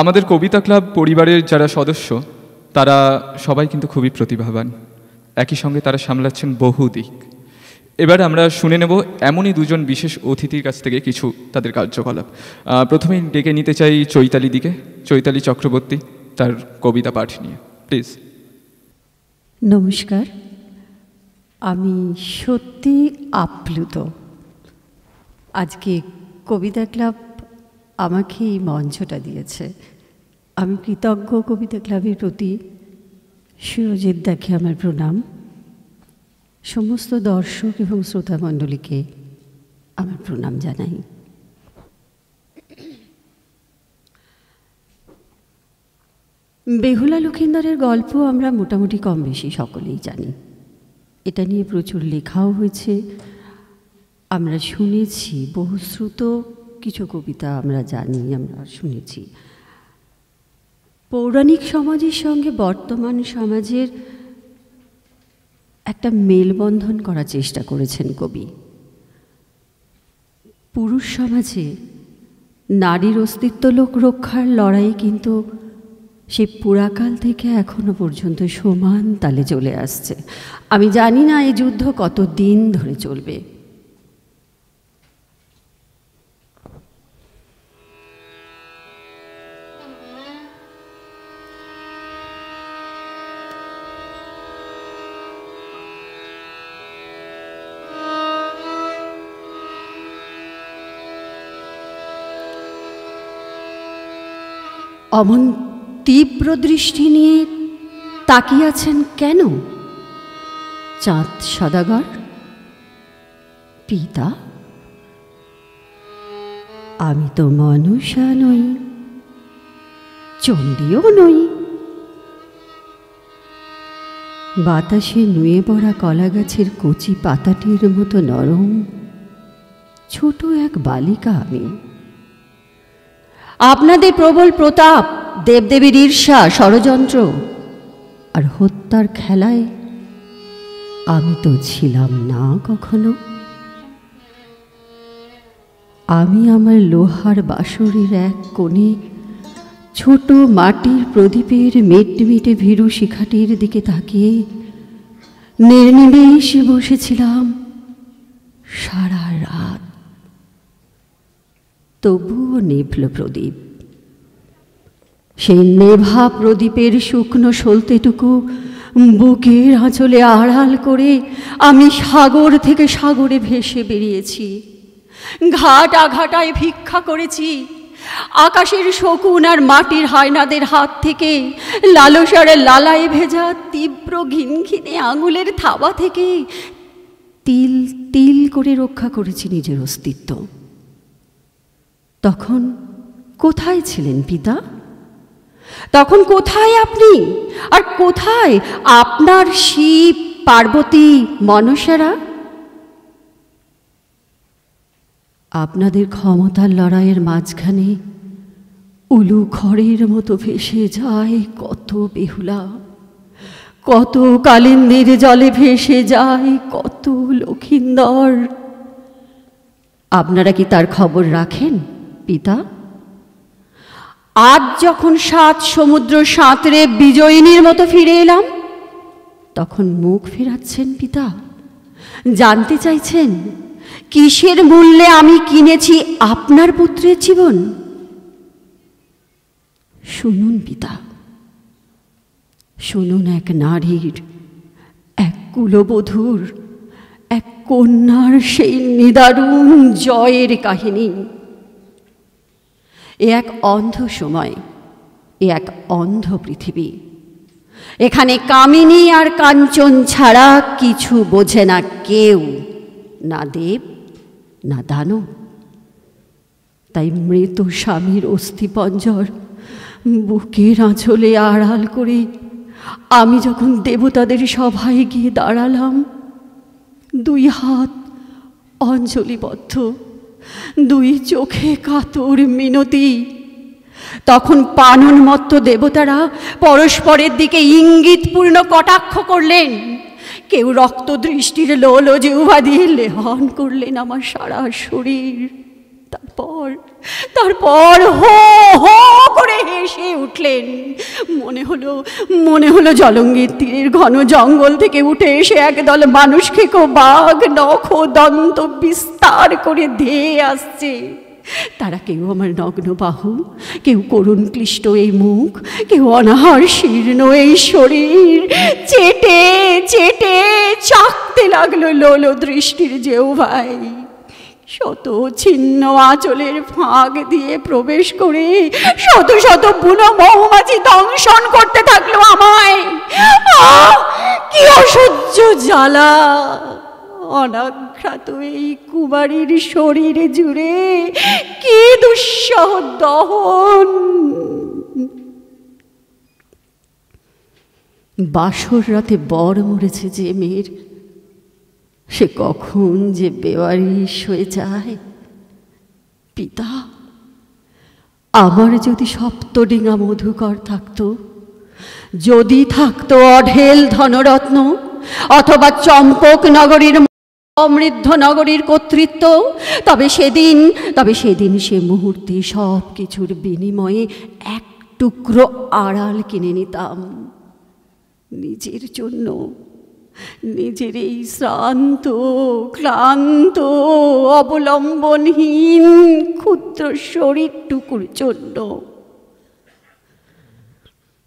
আমাদের কবিতা ক্লাব পরিবারের যারা সদস্য তারা সবাই কিন্তু খুবই প্রতিভাবান একই সঙ্গে তারা সামলাচ্ছেন বহু দিক এবার আমরা শুনে নেব এমনই দুজন বিশেষ অতিথির কাছ থেকে কিছু তাদের কার্যকলাপ প্রথমেই ডেকে নিতে চাই চৈতালি দিকে চৈতালি চক্রবর্তী তার কবিতা পাঠ নিয়ে প্লিজ নমস্কার আমি সত্যি আপ্লুত আজকে কবিতা ক্লাব আমাকে এই মঞ্চটা দিয়েছে আমি কৃতজ্ঞ কবিতা ক্লাবের প্রতি দেখে আমার প্রণাম সমস্ত দর্শক এবং শ্রোতামণ্ডলীকে আমার প্রণাম জানাই বেহুলা লক্ষিন্দরের গল্প আমরা মোটামুটি কম বেশি সকলেই জানি এটা নিয়ে প্রচুর লেখাও হয়েছে আমরা শুনেছি বহুশ্রুত কিছু কবিতা আমরা জানি আমরা শুনেছি পৌরাণিক সমাজের সঙ্গে বর্তমান সমাজের একটা মেলবন্ধন করার চেষ্টা করেছেন কবি পুরুষ সমাজে নারীর অস্তিত্ব লোক রক্ষার লড়াই কিন্তু সেই পুরাকাল থেকে এখনো পর্যন্ত সমান তালে চলে আসছে আমি জানি না এই যুদ্ধ কত দিন ধরে চলবে অমন তীব্র দৃষ্টি নিয়ে তাকিয়াছেন কেন চাঁদ সদাগর পিতা আমি তো মানুষা নই চন্ডীও নই বাতাসে নুয়ে পড়া কলা গাছের কচি পাতাটির মতো নরম ছোট এক বালিকা আমি আপনাদের প্রবল প্রতাপ দেবদেবীর ঈর্ষা ষড়যন্ত্র আর হত্যার খেলায় আমি তো ছিলাম না কখনো আমি আমার লোহার বাসরের এক কোণে ছোট মাটির প্রদীপের মেটমিটে ভীরু শিখাটির দিকে তাকিয়ে নির্নিমেষে বসেছিলাম সারা রাত তবুও নিভল প্রদীপ সেই নেভা প্রদীপের শুকনো সলতেটুকু বুকের আঁচলে আড়াল করে আমি সাগর থেকে সাগরে ভেসে বেরিয়েছি ঘাট আঘাটায় ভিক্ষা করেছি আকাশের শকুন আর মাটির হায়নাদের হাত থেকে লালসারে লালায় ভেজা তীব্র ঘিনঘিনে আঙুলের থাবা থেকে তিল তিল করে রক্ষা করেছি নিজের অস্তিত্ব তখন কোথায় ছিলেন পিতা তখন কোথায় আপনি আর কোথায় আপনার শিব পার্বতী মনসেরা আপনাদের ক্ষমতার লড়াইয়ের মাঝখানে উলু খড়ের মতো ভেসে যায় কত বেহুলা কত কালিন্দির জলে ভেসে যায় কত লক্ষিন্দর আপনারা কি তার খবর রাখেন পিতা আজ যখন সাত সমুদ্র সাঁতরে বিজয়িনীর মতো ফিরে এলাম তখন মুখ ফেরাচ্ছেন পিতা জানতে চাইছেন কিসের মূল্যে আমি কিনেছি আপনার পুত্রের জীবন শুনুন পিতা শুনুন এক নারীর এক কুলবধূর এক কন্যার সেই নিদারুণ জয়ের কাহিনী এ এক অন্ধ সময় এ এক অন্ধ পৃথিবী এখানে কামিনী আর কাঞ্চন ছাড়া কিছু বোঝে না কেউ না দেব না দানব তাই মৃত স্বামীর অস্থিপঞ্জর বুকের আঁচলে আড়াল করে আমি যখন দেবতাদের সভায় গিয়ে দাঁড়ালাম দুই হাত অঞ্জলিবদ্ধ দুই চোখে কাতর মিনতি তখন পাননমত্ত দেবতারা পরস্পরের দিকে ইঙ্গিতপূর্ণ কটাক্ষ করলেন কেউ রক্ত দৃষ্টির লোল জিহ্বা দিয়ে লেহন করলেন আমার সারা শরীর তারপর তারপর হো হো করে হেসে উঠলেন মনে হলো মনে হলো জলঙ্গির তীরের ঘন জঙ্গল থেকে উঠে এসে একদল মানুষ খেকো বাঘ নখ দন্ত বিস্তার করে ধেয়ে আসছে তারা কেউ আমার নগ্ন বাহু কেউ করুণ ক্লিষ্ট এই মুখ কেউ অনাহার শীর্ণ এই শরীর চেটে চেটে চাকতে লাগলো লোলো দৃষ্টির যেও ভাই শত ছিন্ন আঁচলের ফাঁক দিয়ে প্রবেশ করে শত শত বুনো মৌমাছি দংশন করতে থাকলো আমায় কি অসহ্য জ্বালা অনাঘ্রাত এই কুমারীর শরীর জুড়ে কি দুঃসহ দহন বাসর রাতে বর মরেছে যে মেয়ের সে কখন যে বেওয়ারিশ হয়ে যায় পিতা আমার যদি সপ্ত ডিঙা মধুকর থাকত যদি থাকতো অঢেল ধনরত্ন অথবা চম্পক নগরীর সমৃদ্ধ নগরীর কর্তৃত্ব তবে সেদিন তবে সেদিন সে মুহূর্তে সব কিছুর বিনিময়ে এক টুকরো আড়াল কিনে নিতাম নিজের জন্য নিজের এই শ্রান্ত ক্লান্ত অবলম্বনহীন ক্ষুদ্র শরীর টুকুর জন্য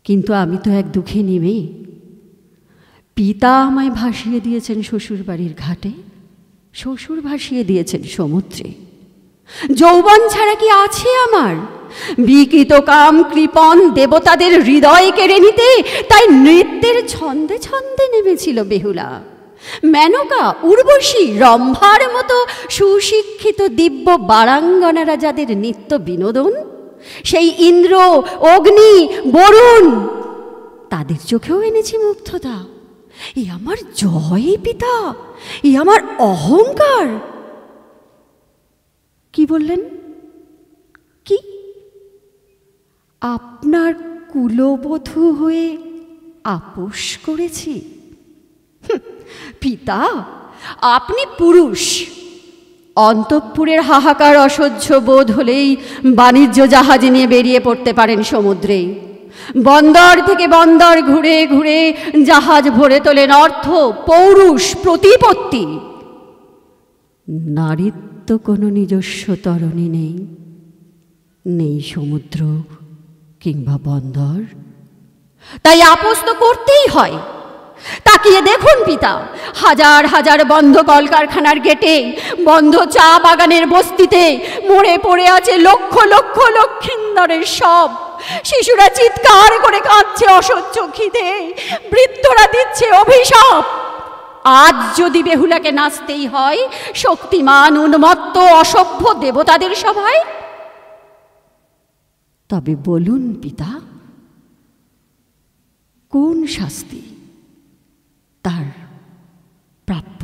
কিন্তু আমি তো এক দুঃখে নেমে পিতা আমায় ভাসিয়ে দিয়েছেন শ্বশুর বাড়ির ঘাটে শ্বশুর ভাসিয়ে দিয়েছেন সমুদ্রে যৌবন ছাড়া কি আছে আমার বিকৃত কাম কৃপণ দেবতাদের হৃদয় কেড়ে নিতে তাই নৃত্যের ছন্দে ছন্দে নেমেছিল বেহুলা মেনকা উর্বশী রম্ভার মতো সুশিক্ষিত দিব্য বারাঙ্গনারা যাদের নিত্য বিনোদন সেই ইন্দ্র অগ্নি বরুণ তাদের চোখেও এনেছি মুগ্ধতা ই আমার জয় পিতা ই আমার অহংকার কি বললেন আপনার কুলবধূ হয়ে আপোষ করেছি পিতা আপনি পুরুষ অন্তঃপুরের হাহাকার অসহ্য বোধ হলেই বাণিজ্য জাহাজ নিয়ে বেরিয়ে পড়তে পারেন সমুদ্রে বন্দর থেকে বন্দর ঘুরে ঘুরে জাহাজ ভরে তোলেন অর্থ পৌরুষ প্রতিপত্তি নারীত্ব কোনো নিজস্ব তরণী নেই নেই সমুদ্র কিংবা বন্দর তাই আপোষ তো করতেই হয় তাকিয়ে দেখুন পিতা হাজার হাজার বন্ধ কলকারখানার গেটে বন্ধ চা বাগানের বস্তিতে মরে পড়ে আছে লক্ষ লক্ষ লক্ষিন্দরের সব শিশুরা চিৎকার করে কাঁদছে অসহ্য খিদে বৃদ্ধরা দিচ্ছে অভিশাপ আজ যদি বেহুলাকে নাচতেই হয় শক্তিমান উন্মত্ত অসভ্য দেবতাদের সভায় তবে বলুন পিতা কোন শাস্তি তার প্রাপ্য